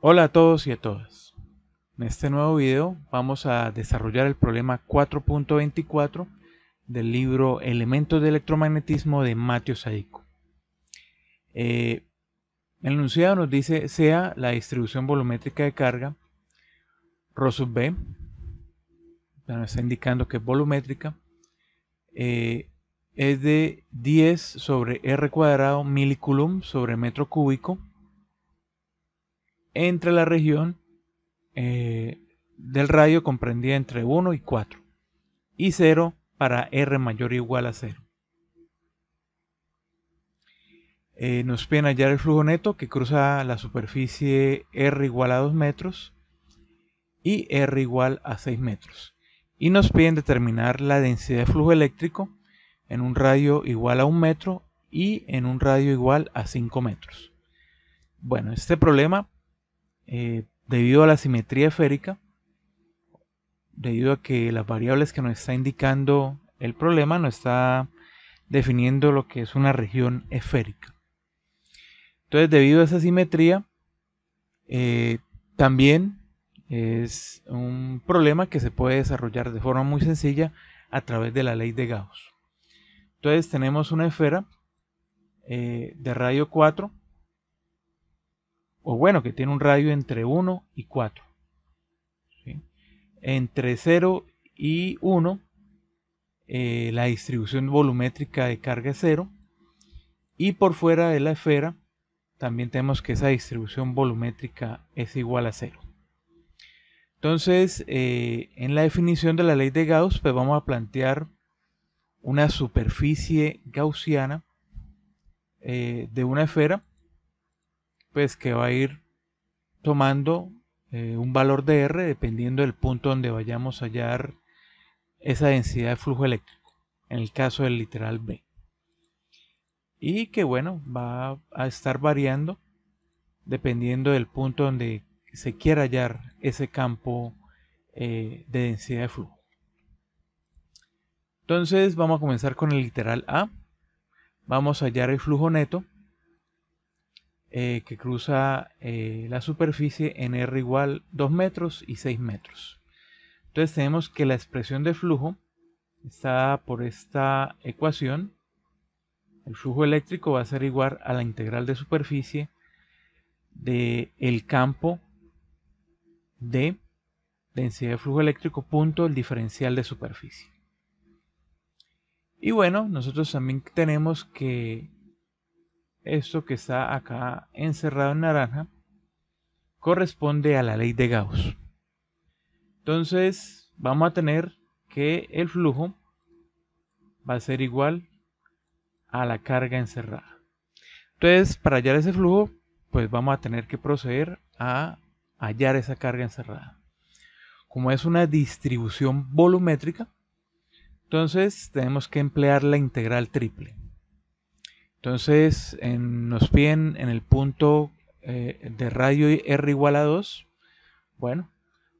Hola a todos y a todas. En este nuevo video vamos a desarrollar el problema 4.24 del libro Elementos de electromagnetismo de Mateo Saico. Eh, el enunciado nos dice sea la distribución volumétrica de carga Rho sub b, nos está indicando que es volumétrica, eh, es de 10 sobre r cuadrado miliculum sobre metro cúbico entre la región eh, del radio comprendida entre 1 y 4 y 0 para r mayor o igual a 0. Eh, nos piden hallar el flujo neto que cruza la superficie r igual a 2 metros y r igual a 6 metros. Y nos piden determinar la densidad de flujo eléctrico en un radio igual a 1 metro y en un radio igual a 5 metros. Bueno, este problema eh, debido a la simetría esférica, debido a que las variables que nos está indicando el problema nos está definiendo lo que es una región esférica. Entonces, debido a esa simetría, eh, también es un problema que se puede desarrollar de forma muy sencilla a través de la ley de Gauss. Entonces tenemos una esfera eh, de radio 4 o bueno, que tiene un radio entre 1 y 4. Entre 0 y 1, eh, la distribución volumétrica de carga es 0. Y por fuera de la esfera, también tenemos que esa distribución volumétrica es igual a 0. Entonces, eh, en la definición de la ley de Gauss, pues vamos a plantear una superficie gaussiana eh, de una esfera pues que va a ir tomando eh, un valor de R dependiendo del punto donde vayamos a hallar esa densidad de flujo eléctrico, en el caso del literal B. Y que bueno, va a estar variando dependiendo del punto donde se quiera hallar ese campo eh, de densidad de flujo. Entonces vamos a comenzar con el literal A. Vamos a hallar el flujo neto eh, que cruza eh, la superficie en R igual 2 metros y 6 metros. Entonces tenemos que la expresión de flujo está por esta ecuación. El flujo eléctrico va a ser igual a la integral de superficie del el campo de densidad de flujo eléctrico punto el diferencial de superficie. Y bueno, nosotros también tenemos que esto que está acá encerrado en naranja corresponde a la ley de Gauss. Entonces vamos a tener que el flujo va a ser igual a la carga encerrada. Entonces para hallar ese flujo pues vamos a tener que proceder a hallar esa carga encerrada. Como es una distribución volumétrica, entonces tenemos que emplear la integral triple. Entonces nos piden en el punto eh, de radio R igual a 2. Bueno,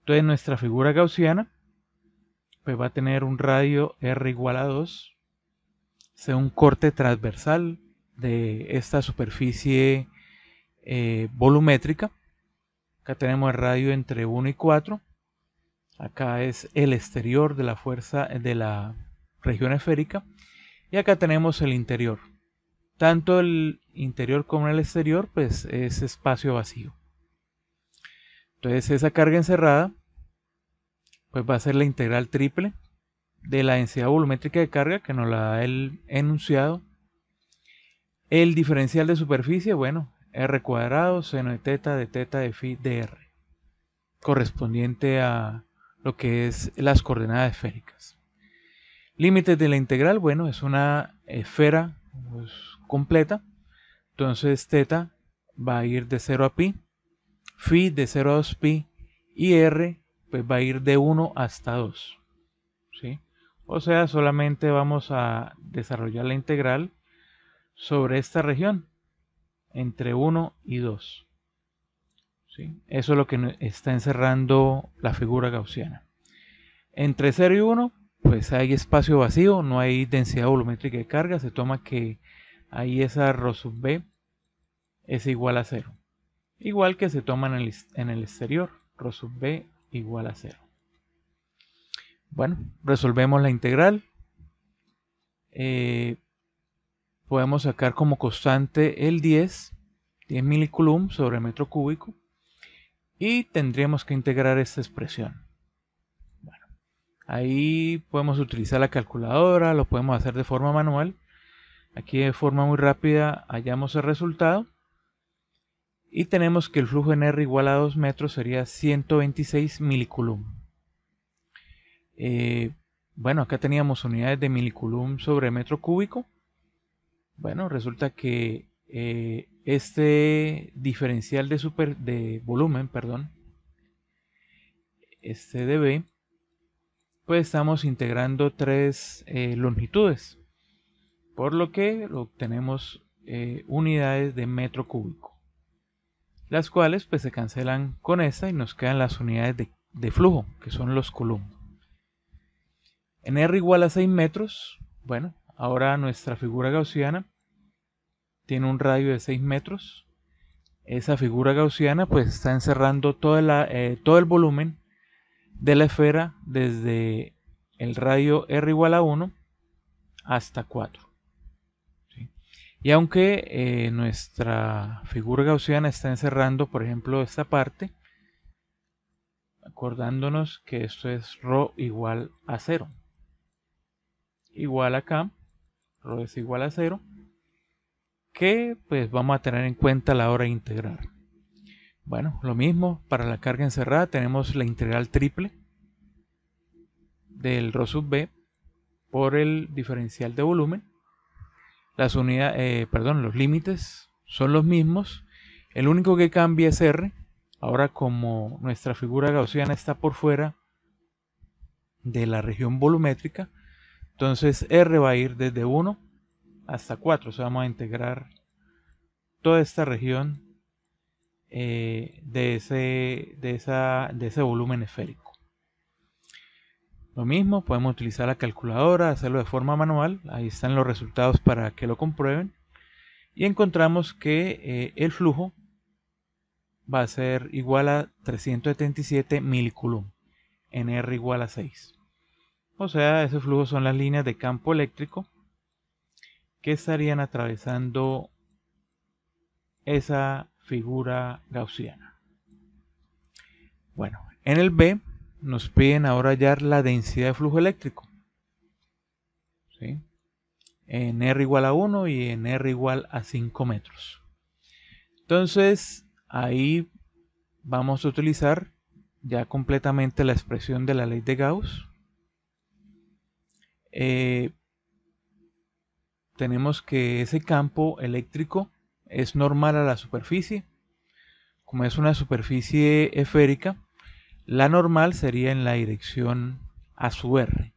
entonces nuestra figura gaussiana pues va a tener un radio R igual a 2, sea un corte transversal de esta superficie eh, volumétrica. Acá tenemos el radio entre 1 y 4. Acá es el exterior de la fuerza de la región esférica. Y acá tenemos el interior tanto el interior como el exterior, pues es espacio vacío. Entonces esa carga encerrada, pues va a ser la integral triple de la densidad volumétrica de carga que nos la da el enunciado. El diferencial de superficie, bueno, r cuadrado seno de teta de teta de phi r correspondiente a lo que es las coordenadas esféricas. Límites de la integral, bueno, es una esfera, pues, completa. Entonces θ va a ir de 0 a pi, φ de 0 a 2 pi y r pues va a ir de 1 hasta 2. O sea, solamente vamos a desarrollar la integral sobre esta región entre 1 y 2. ¿sí? Eso es lo que está encerrando la figura gaussiana. Entre 0 y 1 pues hay espacio vacío, no hay densidad volumétrica de carga, se toma que ahí esa rho sub b es igual a 0. Igual que se toma en el, exterior, rho sub b igual a 0. Bueno, resolvemos la integral. Eh, podemos sacar como constante el 10, 10 milicoulomb sobre metro cúbico. Y tendríamos que integrar esta expresión. Bueno, ahí podemos utilizar la calculadora, lo podemos hacer de forma manual. Aquí de forma muy rápida hallamos el resultado. Y tenemos que el flujo en R igual a 2 metros sería 126 miliculum. Eh, bueno, acá teníamos unidades de miliculum sobre metro cúbico. Bueno, resulta que eh, este diferencial de, volumen, perdón, este dB, pues estamos integrando tres eh, longitudes por lo que obtenemos eh, unidades de metro cúbico, las cuales pues se cancelan con esta y nos quedan las unidades de, flujo, que son los columnos. En R igual a 6 metros, bueno, ahora nuestra figura gaussiana tiene un radio de 6 metros. Esa figura gaussiana pues está encerrando todo, eh, todo el volumen de la esfera desde el radio R igual a 1 hasta 4. Y aunque eh, nuestra figura gaussiana está encerrando, por ejemplo, esta parte, acordándonos que esto es ρ igual a cero. Igual acá, ρ es igual a cero. que pues vamos a tener en cuenta a la hora de integrar. Bueno, lo mismo para la carga encerrada tenemos la integral triple del ρ sub b por el diferencial de volumen las unidades, eh, perdón, los límites son los mismos. El único que cambia es R. Ahora como nuestra figura gaussiana está por fuera de la región volumétrica, entonces R va a ir desde 1 hasta 4. O sea, vamos a integrar toda esta región eh, de, ese, de, esa, de ese volumen esférico. Lo mismo, podemos utilizar la calculadora, hacerlo de forma manual, ahí están los resultados para que lo comprueben. Y encontramos que eh, el flujo va a ser igual a 377 miliculum en R igual a 6. O sea, esos flujos son las líneas de campo eléctrico que estarían atravesando esa figura gaussiana. Bueno, en el B nos piden ahora hallar la densidad de flujo eléctrico. En R igual a 1 y en R igual a 5 metros. Entonces, ahí vamos a utilizar ya completamente la expresión de la ley de Gauss. Eh, tenemos que ese campo eléctrico es normal a la superficie. Como es una superficie esférica, la normal sería en la dirección a su R.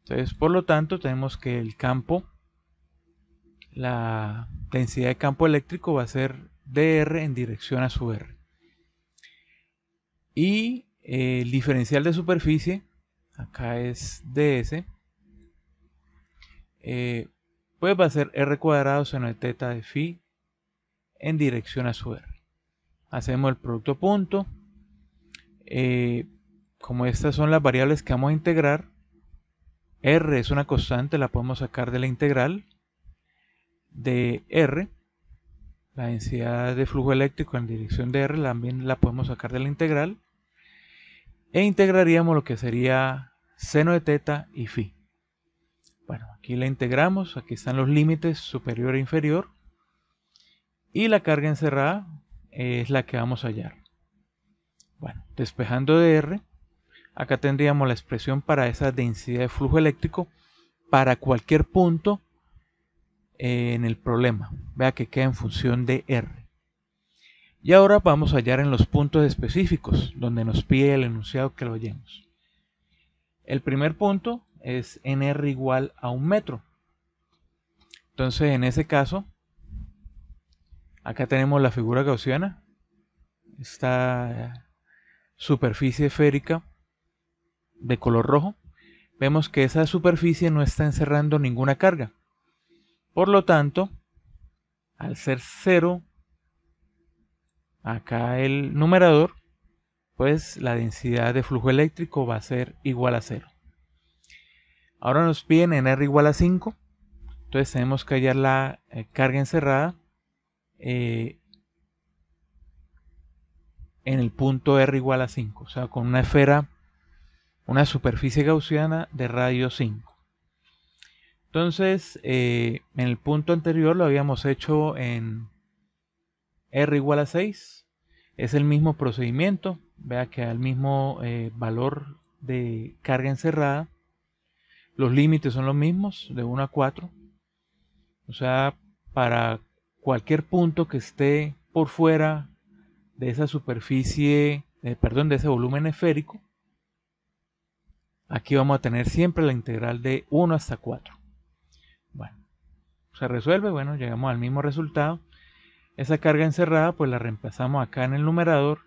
Entonces, por lo tanto, tenemos que el campo, la densidad de campo eléctrico va a ser dr en dirección a su R. Y el diferencial de superficie, acá es ds, eh, pues va a ser r cuadrado seno de teta de phi en dirección a su R hacemos el producto punto. Eh, como estas son las variables que vamos a integrar, r es una constante, la podemos sacar de la integral de r. La densidad de flujo eléctrico en dirección de r también la podemos sacar de la integral. E integraríamos lo que sería seno de teta y phi. Bueno, aquí la integramos, aquí están los límites superior e inferior. Y la carga encerrada, es la que vamos a hallar. Bueno, despejando de R, acá tendríamos la expresión para esa densidad de flujo eléctrico para cualquier punto eh, en el problema. Vea que queda en función de R. Y ahora vamos a hallar en los puntos específicos donde nos pide el enunciado que lo hallemos. El primer punto es en R igual a un metro. Entonces en ese caso Acá tenemos la figura gaussiana, esta eh, superficie esférica de color rojo. Vemos que esa superficie no está encerrando ninguna carga. Por lo tanto, al ser cero, acá el numerador, pues la densidad de flujo eléctrico va a ser igual a cero. Ahora nos piden en R igual a 5, entonces tenemos que hallar la eh, carga encerrada eh, en el punto R igual a 5, o sea, con una esfera, una superficie gaussiana de radio 5. Entonces, eh, en el punto anterior lo habíamos hecho en R igual a 6. Es el mismo procedimiento. Vea que da el mismo eh, valor de carga encerrada. Los límites son los mismos, de 1 a 4. O sea, para cualquier punto que esté por fuera de esa superficie, eh, perdón, de ese volumen esférico, aquí vamos a tener siempre la integral de 1 hasta 4. Bueno, se resuelve, bueno, llegamos al mismo resultado. Esa carga encerrada pues la reemplazamos acá en el numerador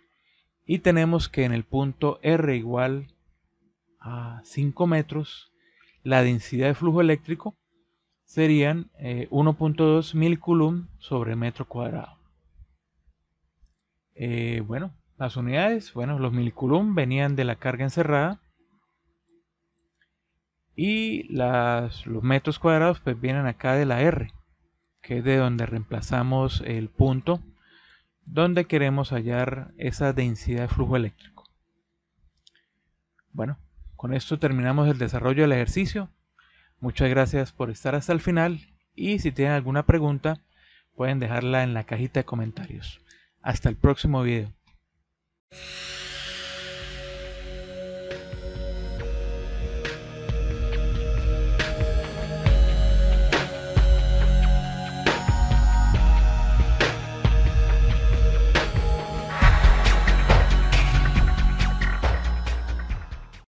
y tenemos que en el punto R igual a 5 metros, la densidad de flujo eléctrico serían 1.2 eh, mil coulomb sobre metro cuadrado. Eh, bueno, las unidades, bueno, los mil venían de la carga encerrada y los metros cuadrados pues vienen acá de la R, que es de donde reemplazamos el punto donde queremos hallar esa densidad de flujo eléctrico. Bueno, con esto terminamos el desarrollo del ejercicio. Muchas gracias por estar hasta el final y si tienen alguna pregunta pueden dejarla en la cajita de comentarios. Hasta el próximo video.